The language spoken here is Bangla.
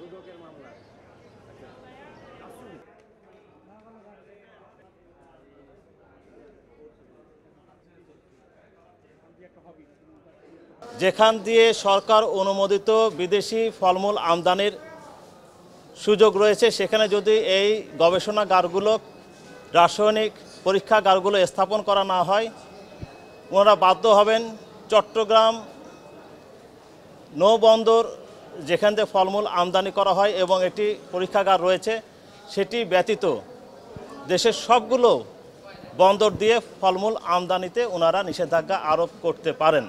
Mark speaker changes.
Speaker 1: দুদকের মামলা
Speaker 2: যেখান দিয়ে সরকার অনুমোদিত বিদেশি ফলমূল আমদানির সুযোগ রয়েছে সেখানে যদি এই গবেষণাগারগুলো রাসায়নিক পরীক্ষাগারগুলো স্থাপন করা না হয় ওনারা বাধ্য হবেন চট্টগ্রাম নৌবন্দর যেখান থেকে ফলমূল আমদানি করা হয় এবং একটি পরীক্ষাগার রয়েছে সেটি ব্যতীত দেশের সবগুলো বন্দর দিয়ে ফলমূল আমদানিতে ওনারা নিষেধাজ্ঞা আরোপ করতে পারেন